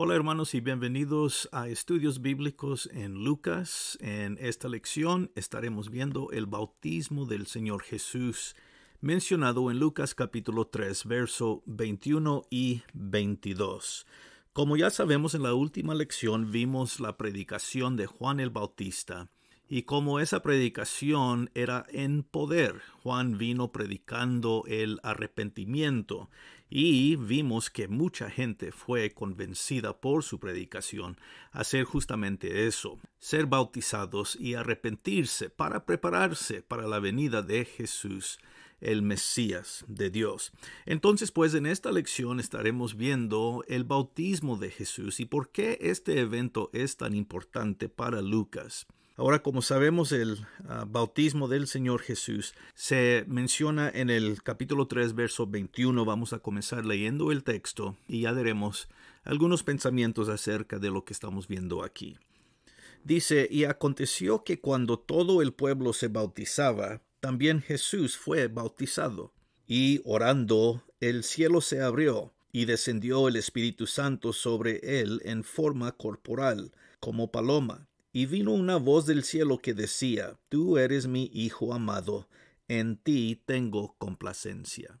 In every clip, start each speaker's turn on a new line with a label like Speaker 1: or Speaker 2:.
Speaker 1: Hola hermanos y bienvenidos a estudios bíblicos en Lucas. En esta lección estaremos viendo el bautismo del Señor Jesús mencionado en Lucas capítulo 3 verso 21 y 22. Como ya sabemos en la última lección vimos la predicación de Juan el Bautista y como esa predicación era en poder, Juan vino predicando el arrepentimiento y vimos que mucha gente fue convencida por su predicación a hacer justamente eso, ser bautizados y arrepentirse para prepararse para la venida de Jesús el Mesías de Dios. Entonces, pues en esta lección estaremos viendo el bautismo de Jesús y por qué este evento es tan importante para Lucas. Ahora, como sabemos, el ah, bautismo del Señor Jesús se menciona en el capítulo 3, verso 21. Vamos a comenzar leyendo el texto y ya daremos algunos pensamientos acerca de lo que estamos viendo aquí. Dice, y aconteció que cuando todo el pueblo se bautizaba, también Jesús fue bautizado. Y orando, el cielo se abrió, y descendió el Espíritu Santo sobre él en forma corporal, como paloma y vino una voz del cielo que decía, Tú eres mi Hijo amado, en ti tengo complacencia.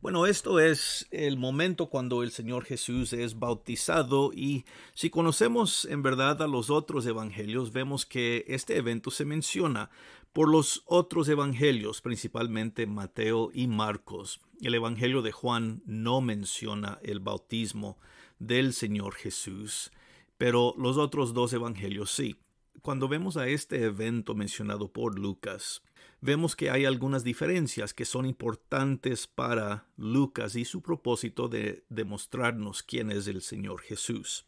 Speaker 1: Bueno, esto es el momento cuando el Señor Jesús es bautizado y si conocemos en verdad a los otros evangelios, vemos que este evento se menciona por los otros evangelios, principalmente Mateo y Marcos. El Evangelio de Juan no menciona el bautismo del Señor Jesús, pero los otros dos evangelios sí. Cuando vemos a este evento mencionado por Lucas, vemos que hay algunas diferencias que son importantes para Lucas y su propósito de demostrarnos quién es el Señor Jesús.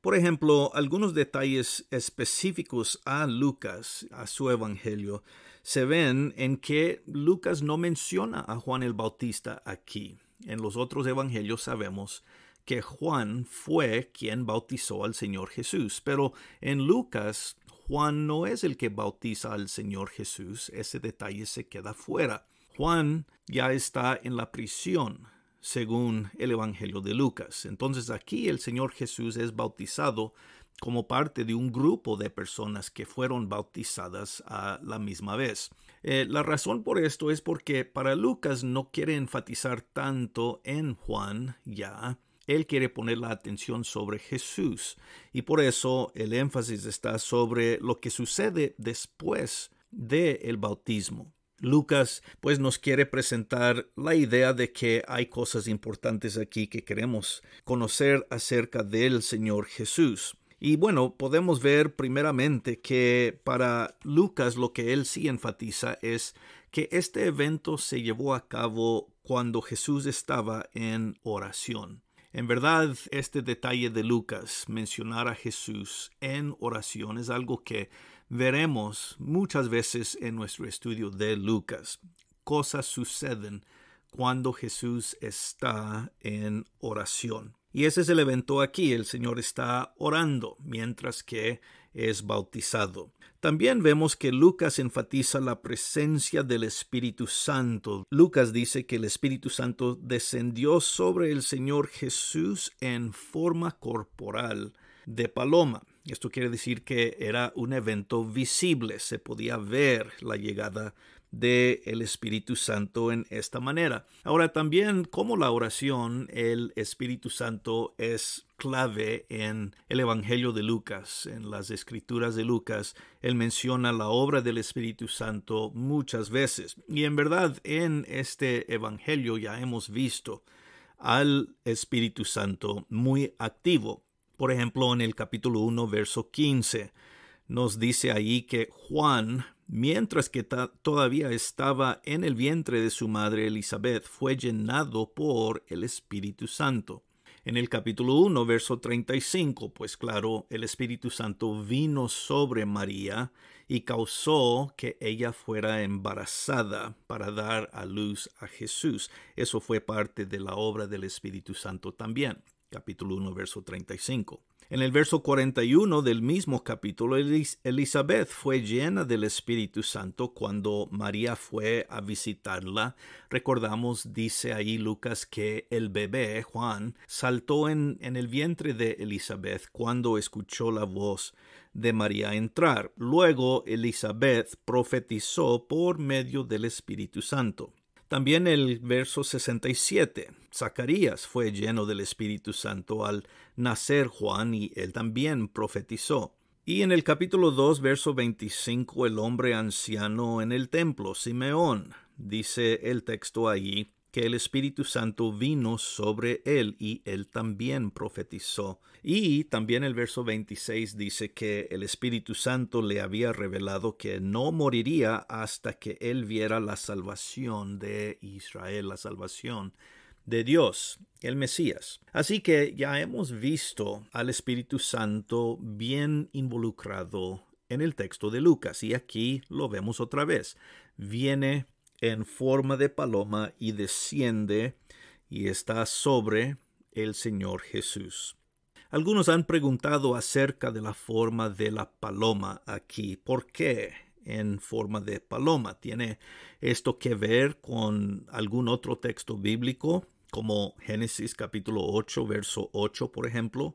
Speaker 1: Por ejemplo, algunos detalles específicos a Lucas, a su evangelio, se ven en que Lucas no menciona a Juan el Bautista aquí. En los otros evangelios sabemos que Juan fue quien bautizó al Señor Jesús, pero en Lucas Juan no es el que bautiza al Señor Jesús, ese detalle se queda fuera. Juan ya está en la prisión, según el Evangelio de Lucas. Entonces aquí el Señor Jesús es bautizado como parte de un grupo de personas que fueron bautizadas a la misma vez. Eh, la razón por esto es porque para Lucas no quiere enfatizar tanto en Juan ya, él quiere poner la atención sobre Jesús y por eso el énfasis está sobre lo que sucede después del bautismo. Lucas pues nos quiere presentar la idea de que hay cosas importantes aquí que queremos conocer acerca del Señor Jesús. Y bueno, podemos ver primeramente que para Lucas lo que él sí enfatiza es que este evento se llevó a cabo cuando Jesús estaba en oración. En verdad, este detalle de Lucas, mencionar a Jesús en oración, es algo que veremos muchas veces en nuestro estudio de Lucas. Cosas suceden cuando Jesús está en oración. Y ese es el evento aquí, el Señor está orando mientras que es bautizado. También vemos que Lucas enfatiza la presencia del Espíritu Santo. Lucas dice que el Espíritu Santo descendió sobre el Señor Jesús en forma corporal de paloma. Esto quiere decir que era un evento visible, se podía ver la llegada del Espíritu Santo en esta manera. Ahora también como la oración, el Espíritu Santo es clave en el Evangelio de Lucas, en las escrituras de Lucas, él menciona la obra del Espíritu Santo muchas veces. Y en verdad en este Evangelio ya hemos visto al Espíritu Santo muy activo. Por ejemplo, en el capítulo 1, verso 15, nos dice ahí que Juan Mientras que todavía estaba en el vientre de su madre Elizabeth, fue llenado por el Espíritu Santo. En el capítulo 1, verso 35, pues claro, el Espíritu Santo vino sobre María y causó que ella fuera embarazada para dar a luz a Jesús. Eso fue parte de la obra del Espíritu Santo también capítulo 1, verso 35. En el verso 41 del mismo capítulo, Elizabeth fue llena del Espíritu Santo cuando María fue a visitarla. Recordamos, dice ahí Lucas, que el bebé, Juan, saltó en, en el vientre de Elizabeth cuando escuchó la voz de María entrar. Luego Elizabeth profetizó por medio del Espíritu Santo. También el verso 67. Zacarías fue lleno del Espíritu Santo al nacer Juan y él también profetizó. Y en el capítulo 2, verso 25, el hombre anciano en el templo, Simeón, dice el texto allí, que el Espíritu Santo vino sobre él y él también profetizó. Y también el verso 26 dice que el Espíritu Santo le había revelado que no moriría hasta que él viera la salvación de Israel, la salvación de Dios, el Mesías. Así que ya hemos visto al Espíritu Santo bien involucrado en el texto de Lucas y aquí lo vemos otra vez. Viene en forma de paloma y desciende y está sobre el Señor Jesús. Algunos han preguntado acerca de la forma de la paloma aquí. ¿Por qué en forma de paloma? ¿Tiene esto que ver con algún otro texto bíblico, como Génesis capítulo 8, verso 8, por ejemplo,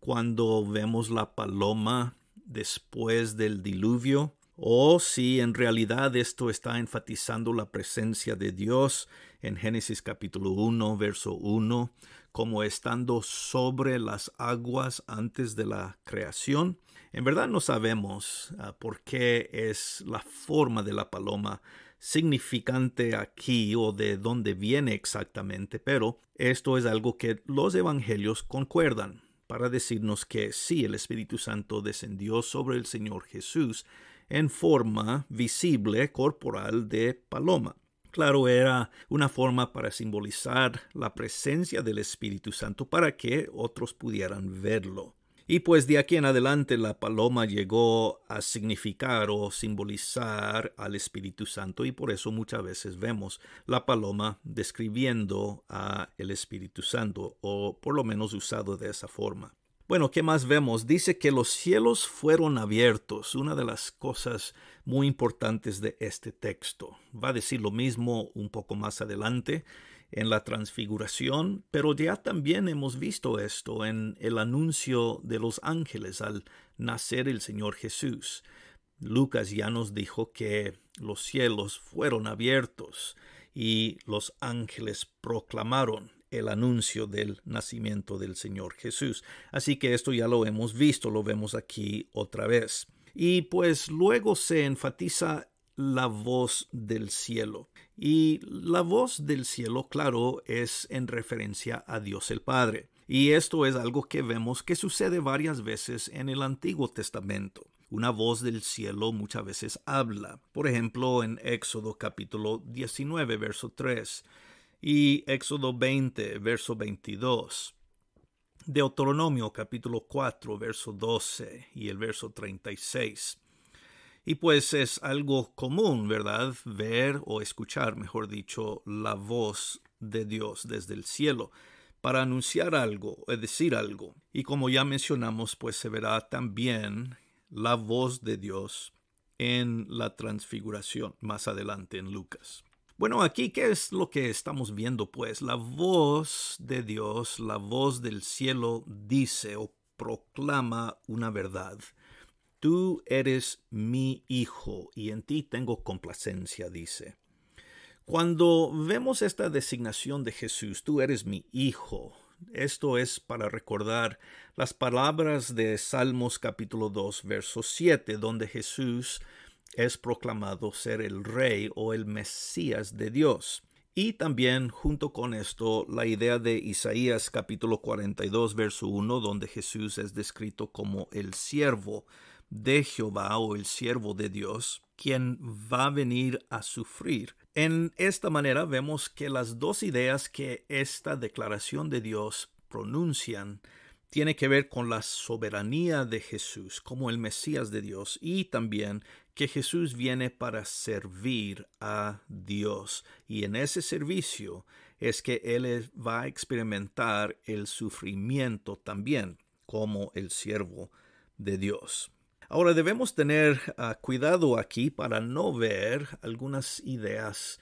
Speaker 1: cuando vemos la paloma después del diluvio? O oh, si en realidad esto está enfatizando la presencia de Dios en Génesis capítulo 1, verso 1, como estando sobre las aguas antes de la creación. En verdad no sabemos ah, por qué es la forma de la paloma significante aquí o de dónde viene exactamente, pero esto es algo que los evangelios concuerdan para decirnos que sí, el Espíritu Santo descendió sobre el Señor Jesús en forma visible corporal de paloma. Claro, era una forma para simbolizar la presencia del Espíritu Santo para que otros pudieran verlo. Y pues de aquí en adelante la paloma llegó a significar o simbolizar al Espíritu Santo y por eso muchas veces vemos la paloma describiendo a el Espíritu Santo o por lo menos usado de esa forma. Bueno, ¿qué más vemos? Dice que los cielos fueron abiertos, una de las cosas muy importantes de este texto. Va a decir lo mismo un poco más adelante en la transfiguración, pero ya también hemos visto esto en el anuncio de los ángeles al nacer el Señor Jesús. Lucas ya nos dijo que los cielos fueron abiertos y los ángeles proclamaron el anuncio del nacimiento del Señor Jesús. Así que esto ya lo hemos visto, lo vemos aquí otra vez. Y pues luego se enfatiza la voz del cielo. Y la voz del cielo, claro, es en referencia a Dios el Padre. Y esto es algo que vemos que sucede varias veces en el Antiguo Testamento. Una voz del cielo muchas veces habla. Por ejemplo, en Éxodo capítulo 19, verso 3 y Éxodo 20, verso 22. Deuteronomio capítulo 4, verso 12 y el verso 36. Y pues es algo común, ¿verdad? Ver o escuchar, mejor dicho, la voz de Dios desde el cielo para anunciar algo, o decir algo. Y como ya mencionamos, pues se verá también la voz de Dios en la transfiguración más adelante en Lucas. Bueno, aquí, ¿qué es lo que estamos viendo? Pues la voz de Dios, la voz del cielo dice o proclama una verdad. Tú eres mi hijo y en ti tengo complacencia, dice. Cuando vemos esta designación de Jesús, tú eres mi hijo, esto es para recordar las palabras de Salmos capítulo 2, verso 7, donde Jesús es proclamado ser el rey o el Mesías de Dios. Y también junto con esto la idea de Isaías capítulo 42 verso 1 donde Jesús es descrito como el siervo de Jehová o el siervo de Dios, quien va a venir a sufrir. En esta manera vemos que las dos ideas que esta declaración de Dios pronuncian tiene que ver con la soberanía de Jesús como el Mesías de Dios y también que Jesús viene para servir a Dios y en ese servicio es que Él va a experimentar el sufrimiento también como el siervo de Dios. Ahora debemos tener ah, cuidado aquí para no ver algunas ideas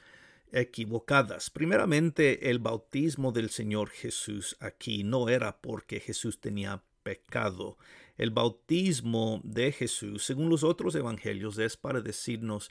Speaker 1: equivocadas. Primeramente, el bautismo del Señor Jesús aquí no era porque Jesús tenía pecado. El bautismo de Jesús, según los otros evangelios, es para decirnos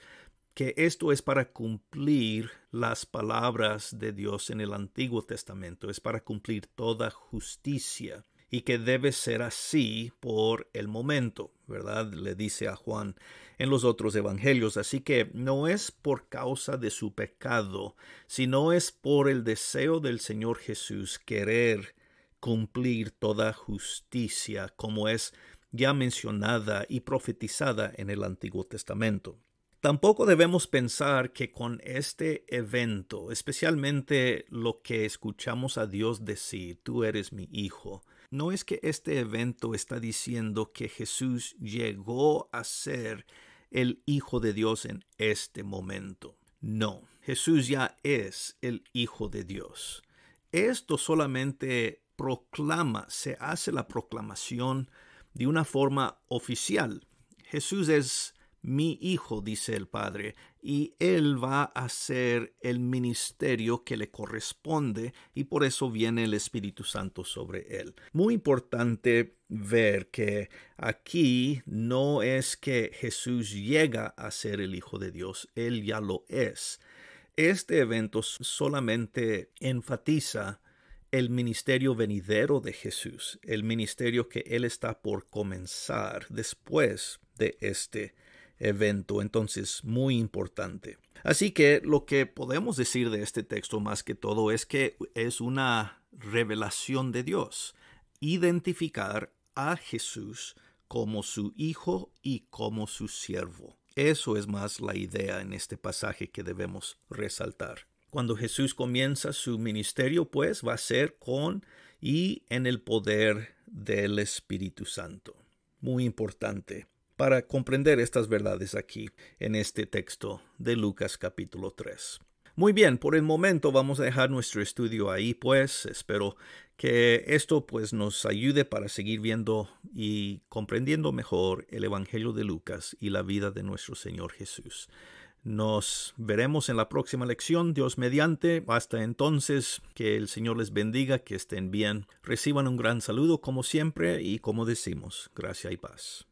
Speaker 1: que esto es para cumplir las palabras de Dios en el Antiguo Testamento, es para cumplir toda justicia y que debe ser así por el momento, ¿verdad? Le dice a Juan en los otros evangelios. Así que no es por causa de su pecado, sino es por el deseo del Señor Jesús querer cumplir toda justicia, como es ya mencionada y profetizada en el Antiguo Testamento. Tampoco debemos pensar que con este evento, especialmente lo que escuchamos a Dios decir, tú eres mi hijo, no es que este evento está diciendo que Jesús llegó a ser el Hijo de Dios en este momento. No, Jesús ya es el Hijo de Dios. Esto solamente proclama, se hace la proclamación de una forma oficial. Jesús es mi hijo, dice el Padre, y él va a hacer el ministerio que le corresponde y por eso viene el Espíritu Santo sobre él. Muy importante ver que aquí no es que Jesús llega a ser el Hijo de Dios, él ya lo es. Este evento solamente enfatiza el ministerio venidero de Jesús, el ministerio que Él está por comenzar después de este evento. Entonces, muy importante. Así que lo que podemos decir de este texto más que todo es que es una revelación de Dios, identificar a Jesús como su Hijo y como su siervo. Eso es más la idea en este pasaje que debemos resaltar. Cuando Jesús comienza su ministerio, pues va a ser con y en el poder del Espíritu Santo. Muy importante para comprender estas verdades aquí en este texto de Lucas capítulo 3. Muy bien, por el momento vamos a dejar nuestro estudio ahí, pues espero que esto pues nos ayude para seguir viendo y comprendiendo mejor el Evangelio de Lucas y la vida de nuestro Señor Jesús. Nos veremos en la próxima lección, Dios mediante. Hasta entonces, que el Señor les bendiga, que estén bien. Reciban un gran saludo como siempre y como decimos, gracia y paz.